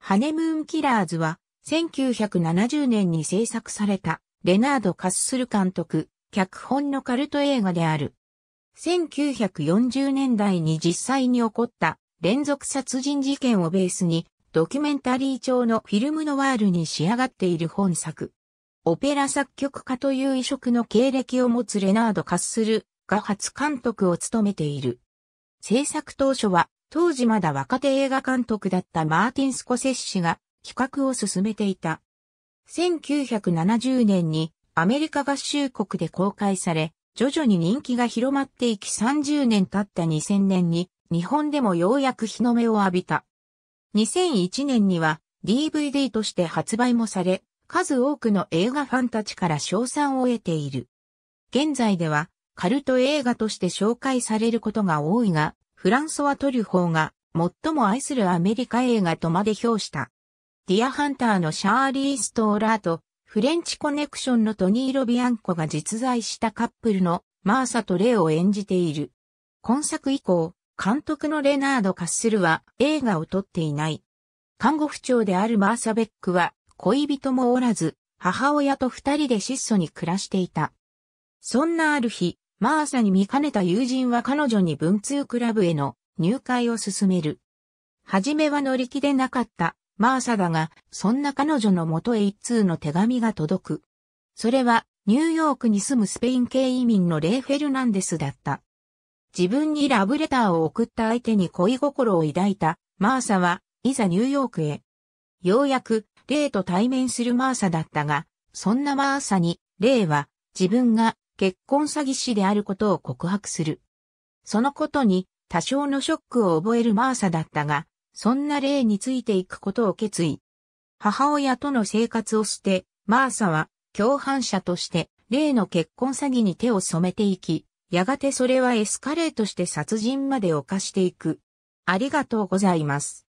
ハネムーンキラーズは、1970年に制作された、レナード・カッスル監督、脚本のカルト映画である。1940年代に実際に起こった連続殺人事件をベースに、ドキュメンタリー調のフィルムノワールに仕上がっている本作。オペラ作曲家という異色の経歴を持つレナード・カッスルが初監督を務めている。制作当初は当時まだ若手映画監督だったマーティン・スコセッシが企画を進めていた。1970年にアメリカ合衆国で公開され、徐々に人気が広まっていき30年経った2000年に日本でもようやく日の目を浴びた。2001年には DVD として発売もされ、数多くの映画ファンたちから賞賛を得ている。現在ではカルト映画として紹介されることが多いが、フランソワ・トリュフォーが最も愛するアメリカ映画とまで評した。ディアハンターのシャーリー・ストーラーとフレンチコネクションのトニー・ロビアンコが実在したカップルのマーサとレイを演じている。今作以降、監督のレナード・カッスルは映画を撮っていない。看護婦長であるマーサ・ベックは恋人もおらず、母親と二人で質素に暮らしていた。そんなある日、マーサに見かねた友人は彼女に文通クラブへの入会を勧める。はじめは乗り気でなかったマーサだが、そんな彼女の元へ一通の手紙が届く。それは、ニューヨークに住むスペイン系移民のレイ・フェルナンデスだった。自分にラブレターを送った相手に恋心を抱いたマーサはいざニューヨークへ。ようやくレイと対面するマーサだったが、そんなマーサにレイは自分が結婚詐欺師であることを告白する。そのことに多少のショックを覚えるマーサだったが、そんな例についていくことを決意。母親との生活を捨て、マーサは共犯者として例の結婚詐欺に手を染めていき、やがてそれはエスカレートして殺人まで犯していく。ありがとうございます。